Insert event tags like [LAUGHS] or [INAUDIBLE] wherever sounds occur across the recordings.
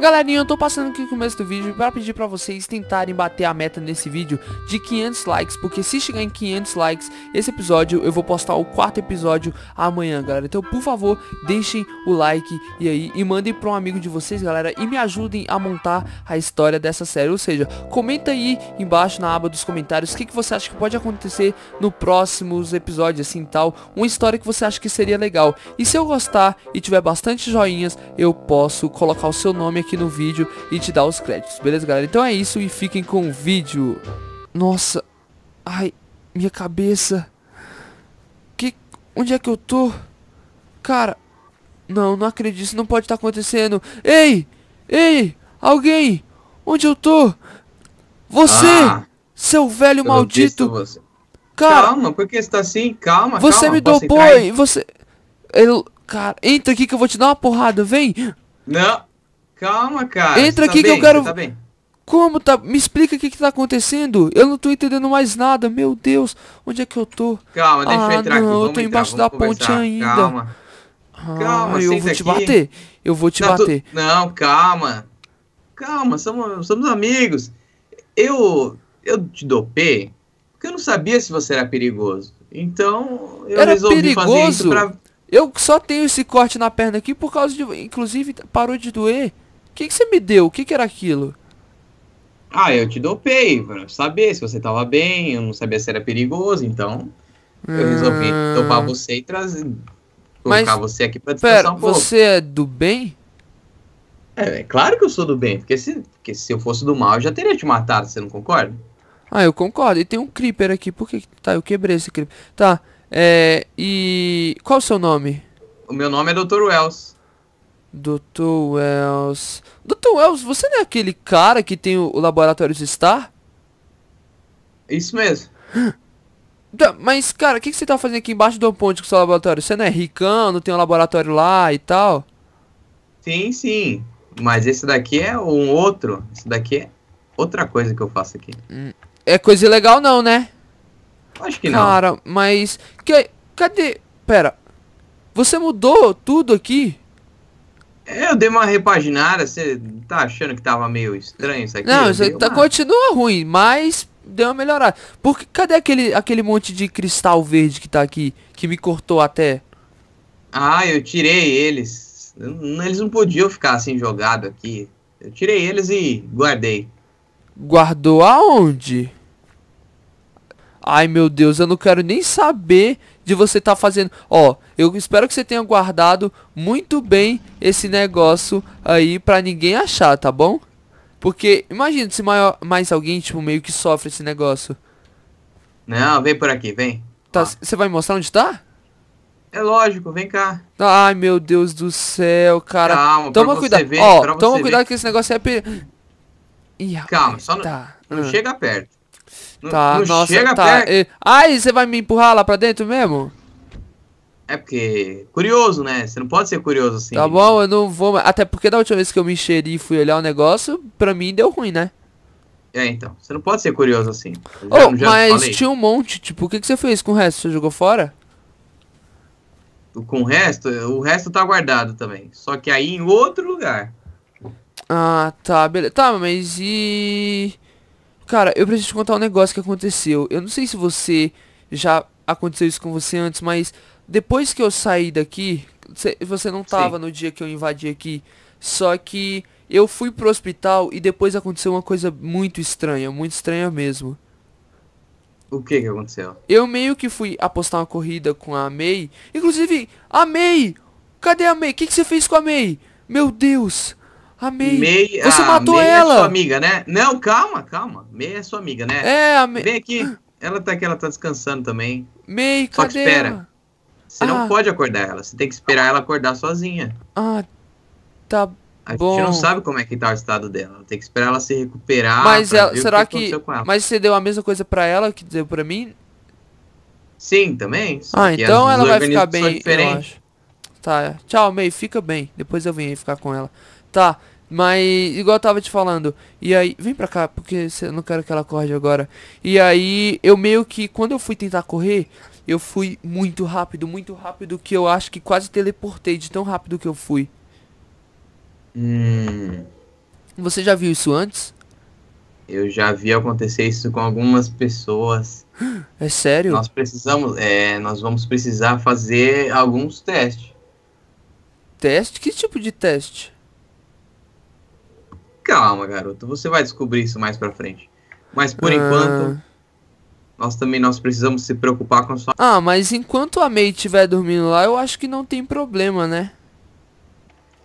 Galerinha, eu tô passando aqui no começo do vídeo para pedir para vocês tentarem bater a meta nesse vídeo de 500 likes, porque se chegar em 500 likes esse episódio, eu vou postar o quarto episódio amanhã, galera. Então, por favor, deixem o like e aí e mandem para um amigo de vocês, galera, e me ajudem a montar a história dessa série. Ou seja, comenta aí embaixo na aba dos comentários o que, que você acha que pode acontecer no próximos episódios, assim, tal, uma história que você acha que seria legal. E se eu gostar e tiver bastante joinhas, eu posso colocar o seu nome aqui aqui no vídeo e te dar os créditos, beleza, galera? Então é isso e fiquem com o vídeo. Nossa, ai, minha cabeça. Que, onde é que eu tô? Cara, não, não acredito, isso não pode estar tá acontecendo. Ei, ei, alguém, onde eu tô? Você, ah, seu velho maldito. Cara, calma, por que você tá assim? Calma, Você calma, me dopou e você... Eu, cara, entra aqui que eu vou te dar uma porrada, vem. Não. Calma, cara. Entra tá aqui bem, que eu quero. Tá Como tá? Me explica o que, que tá acontecendo. Eu não tô entendendo mais nada. Meu Deus, onde é que eu tô? Calma, deixa ah, eu entrar não, aqui. Vamos eu tô embaixo entrar, da ponte conversar. ainda. Calma. Ah, calma, eu vou te bater. Eu vou te tá bater. Tu... Não, calma. Calma, somos, somos amigos. Eu eu te dopei porque eu não sabia se você era perigoso. Então, eu era resolvi perigoso. fazer isso pra... Eu só tenho esse corte na perna aqui por causa de. Inclusive, parou de doer que, que você me deu? O que, que era aquilo? Ah, eu te dopei para saber se você estava bem, eu não sabia se era perigoso, então eu resolvi ah... dopar você e trazer, colocar Mas, você aqui para descansar pera, um pouco. você é do bem? É, é, claro que eu sou do bem, porque se, porque se eu fosse do mal eu já teria te matado, você não concorda? Ah, eu concordo. E tem um creeper aqui, por que? Tá, eu quebrei esse creeper. Tá, é, e qual o seu nome? O meu nome é Dr. Wells. Dr. Wells... Dr. Wells, você não é aquele cara que tem o, laboratório laboratório Star? Isso mesmo. [GASPS] Tá, mas, cara, o que, que você tá fazendo aqui embaixo do ponte com o seu laboratório? Você não é ricão, não tem um laboratório lá e tal? Sim, sim. Mas esse daqui é um outro. Esse daqui é outra coisa que eu faço aqui. Hum, é coisa legal não, né? Acho que cara, não. Cara, mas... Que, cadê... Pera. Você mudou tudo aqui? É, eu dei uma repaginada, você tá achando que tava meio estranho isso aqui? Não, isso tá, uma... continua ruim, mas deu uma melhorada. Porque cadê aquele, aquele monte de cristal verde que tá aqui, que me cortou até? Ah, eu tirei eles. Eles não podiam ficar assim jogado aqui. Eu tirei eles e guardei. Guardou aonde? Ai meu Deus, eu não quero nem saber de você estar tá fazendo. Ó, eu espero que você tenha guardado muito bem esse negócio aí pra ninguém achar, tá bom? Porque imagina se maior, mais alguém, tipo, meio que sofre esse negócio. Não, vem por aqui, vem. Tá, você vai mostrar onde tá? É lógico, vem cá. Ai, meu Deus do céu, cara. Calma, toma cuidado. Ver, Ó, toma cuidado ver. que esse negócio é pe... Ih, Calma, só não, tá. não hum. chega perto. Tá, não nossa, chega tá. Perto. E... Ai, você vai me empurrar lá pra dentro mesmo? É porque. Curioso, né? Você não pode ser curioso assim. Tá bom, eu não vou. Até porque da última vez que eu me encheri e fui olhar o negócio, pra mim deu ruim, né? É, então. Você não pode ser curioso assim. oh, já mas falei. tinha um monte. Tipo, o que, que você fez com o resto? Você jogou fora? Com o resto? O resto tá guardado também. Só que aí em outro lugar. Ah, tá, beleza. Tá, mas e. Cara, eu preciso te contar um negócio que aconteceu. Eu não sei se você já aconteceu isso com você antes, mas depois que eu saí daqui, você não tava Sim. no dia que eu invadi aqui. Só que eu fui pro hospital e depois aconteceu uma coisa muito estranha, muito estranha mesmo. O que que aconteceu? Eu meio que fui apostar uma corrida com a May. Inclusive, a May! Cadê a May? O que, que você fez com a May? Meu Deus! Amei. Mei, Você a ah, matou é ela. É sua amiga, né? Não, calma, calma. Meia é sua amiga, né? É, a Vem aqui. Ela tá aqui, ela tá descansando também. May, Só cadê que espera. Você ah. não pode acordar ela. Você tem que esperar ela acordar sozinha. Ah, tá a Bom. gente não sabe como é que tá o estado dela. Tem que esperar ela se recuperar. Mas ela, será que, que mas você deu a mesma coisa para ela que deu para mim? Sim, também. Ah, então ela vai ficar bem, diferente. Tá, é. tchau, May, fica bem. Depois eu venho ficar com ela. Tá, mas igual eu tava te falando. E aí, vem pra cá, porque eu não quero que ela acorde agora. E aí, eu meio que, quando eu fui tentar correr, eu fui muito rápido, muito rápido, que eu acho que quase teleportei de tão rápido que eu fui. Hum. Você já viu isso antes? Eu já vi acontecer isso com algumas pessoas. [GASPS] É sério? Nós precisamos, é, nós vamos precisar fazer alguns testes. Teste? Que tipo de teste? Calma, garoto. Você vai descobrir isso mais pra frente. Mas por ah... enquanto, nós também nós precisamos se preocupar com a sua. Ah, mas enquanto a May estiver dormindo lá, eu acho que não tem problema, né?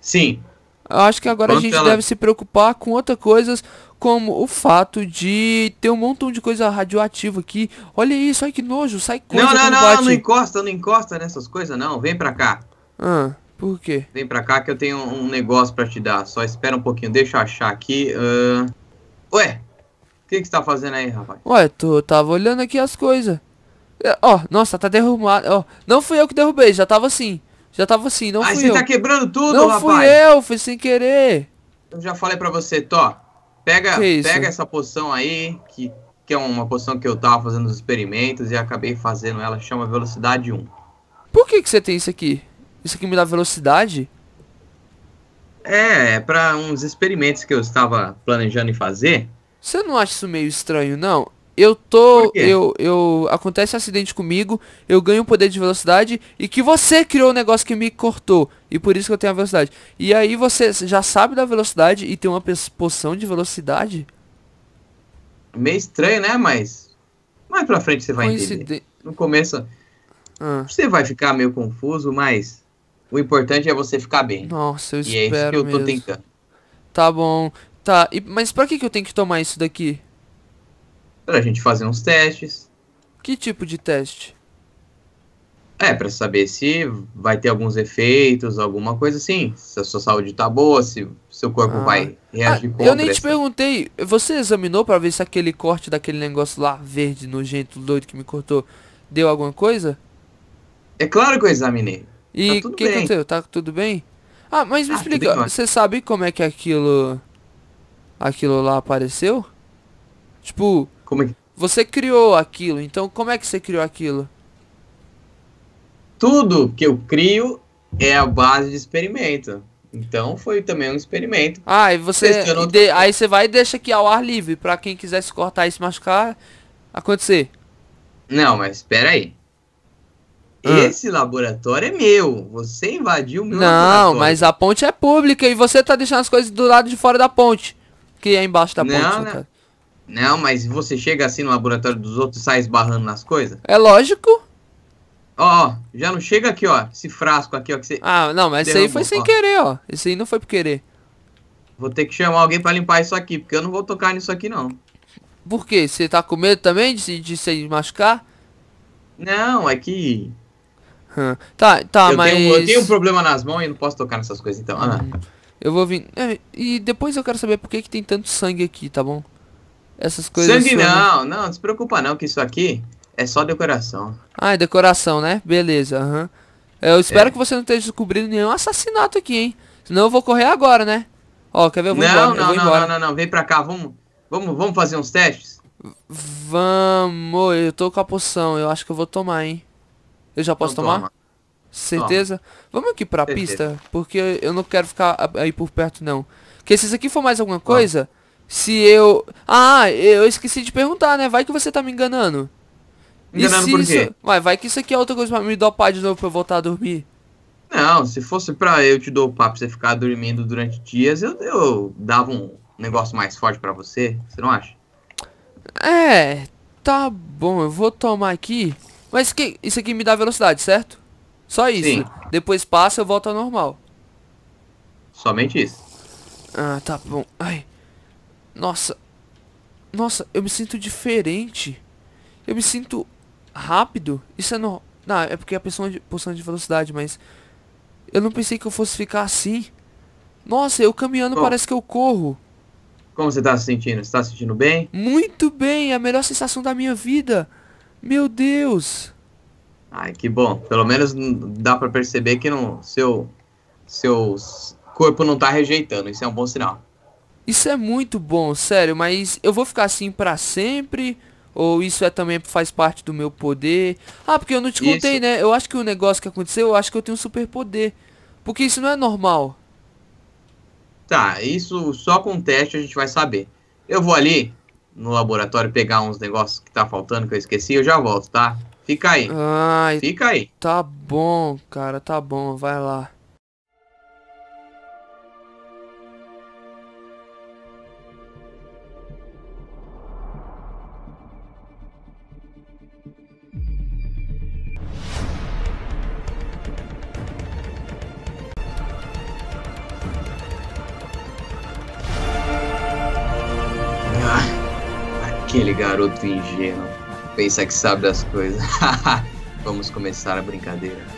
Sim. Eu acho que agora enquanto a gente ela... deve se preocupar com outras coisas, como o fato de ter um montão de coisa radioativa aqui. Olha isso, ai que nojo, sai coisa. Não, não, não, bate... não encosta, não encosta nessas coisas, não. Vem pra cá. Ah. Por quê? Vem pra cá que eu tenho um negócio pra te dar. Só espera um pouquinho, deixa eu achar aqui. Uh... Ué, o que, que você tá fazendo aí, rapaz? Ué, tu tava olhando aqui as coisas. É, ó, oh, nossa, tá derrubado. oh, não fui eu que derrubei, já tava assim. Já tava assim, não Ai, fui eu. você tá quebrando tudo, não rapaz. Não fui eu, fui sem querer. Eu já falei pra você, to Pega, pega essa poção aí, que, que é uma poção que eu tava fazendo os experimentos e acabei fazendo ela, chama Velocidade 1. Por que que você tem isso aqui? Isso aqui me dá velocidade? É, é para uns experimentos que eu estava planejando em fazer. Você não acha isso meio estranho, não? Eu tô. Eu, eu. Acontece um acidente comigo, eu ganho um poder de velocidade e que você criou um negócio que me cortou. E por isso que eu tenho a velocidade. E aí você já sabe da velocidade e tem uma poção de velocidade? Meio estranho, né? Mas. Mais pra frente você vai entender. No começo. Ah. Você vai ficar meio confuso, mas. O importante é você ficar bem. Nossa, eu e espero. E é isso que eu mesmo. tô tentando. Tá bom. Tá, e, mas pra que, que eu tenho que tomar isso daqui? Pra gente fazer uns testes. Que tipo de teste? É, pra saber se vai ter alguns efeitos, alguma coisa assim. Se a sua saúde tá boa, se seu corpo ah. vai reagir ah, Eu nem essa. te perguntei, você examinou pra ver se aquele corte daquele negócio lá, verde, nojento, doido que me cortou, deu alguma coisa? É claro que eu examinei. E tá o que bem. aconteceu? Tá tudo bem? Ah, mas me ah, explica, você sabe como é que aquilo. Aquilo lá apareceu? Tipo. Como é Você criou aquilo, então como é que você criou aquilo? Tudo que eu crio é a base de experimento. Então foi também um experimento. Ah, e você. E de, aí você vai e deixa aqui ao ar livre para quem quiser se cortar e se machucar acontecer. Não, mas espera aí. Ah. Esse laboratório é meu. Você invadiu o meu Não, laboratório. Não, mas a ponte é pública e você tá deixando as coisas do lado de fora da ponte. Que é embaixo da não, ponte, não. Não, mas você chega assim no laboratório dos outros e sai esbarrando nas coisas? É lógico. Ó, já não chega aqui, ó. Esse frasco aqui, ó. Que você ah, não, mas isso aí foi sem ó. querer, ó. Isso aí não foi por querer. Vou ter que chamar alguém para limpar isso aqui, porque eu não vou tocar nisso aqui, não. Por quê? Você tá com medo também de, de se machucar? Não, é que Hum. Tá, tá, eu mas. Tenho, eu tenho um problema nas mãos e não posso tocar nessas coisas, então. Ah. Hum. Eu vou vir. É, e depois eu quero saber por que, que tem tanto sangue aqui, tá bom? Essas coisas. Sangue são... Né? não, não, não se preocupa não, que isso aqui é só decoração. Ah, é decoração, né? Beleza, aham. Uhum. Eu espero é. que você não tenha descobrido nenhum assassinato aqui, hein? Senão eu vou correr agora, né? Ó, quer ver? Eu vou não, embora, não, eu vou não, embora. não, não, não, vem pra cá, vamos, vamos, vamos fazer uns testes? Vamos, eu tô com a poção, eu acho que eu vou tomar, hein? Eu já posso então tomar? Toma. Certeza? Toma. Vamos aqui pra Certeza. pista, porque eu não quero ficar aí por perto não. Que se isso aqui for mais alguma coisa, se eu... Ah, eu esqueci de perguntar, né? Vai que você tá me enganando. Enganando por quê? Isso... Vai, vai que isso aqui é outra coisa pra me dopar de novo pra eu voltar a dormir. Não, se fosse pra eu te dopar pra você ficar dormindo durante dias, eu, eu dava um negócio mais forte pra você, você não acha? É, tá bom, eu vou tomar aqui mas que, isso aqui me dá velocidade, certo? Só isso. Sim. Depois passa, eu volto ao normal. Somente isso. Ah, tá bom. Ai. Nossa. Nossa, eu me sinto diferente. Eu me sinto rápido. Isso é normal. Não, é porque é a pessoa de, poção de velocidade, mas... Eu não pensei que eu fosse ficar assim. Nossa, eu caminhando Bom, parece que eu corro. Como você tá se sentindo? Você tá se sentindo bem? Muito bem, é a melhor sensação da minha vida. Meu Deus! Ai, que bom. Pelo menos dá para perceber que não, seu, seu corpo não tá rejeitando. Isso é um bom sinal. Isso é muito bom, sério. Mas eu vou ficar assim para sempre? Ou isso é também faz parte do meu poder? Ah, porque eu não te contei, isso. né? Eu acho que o negócio que aconteceu, eu acho que eu tenho um superpoder. Porque isso não é normal. Tá, isso só com o teste a gente vai saber. Eu vou ali no laboratório pegar uns negócios que tá faltando, que eu esqueci, eu já volto, tá? Fica aí. Ai, Fica aí. Tá bom, cara, tá bom, vai lá. Aquele garoto ingênuo pensa que sabe das coisas. [LAUGHS] Vamos começar a brincadeira.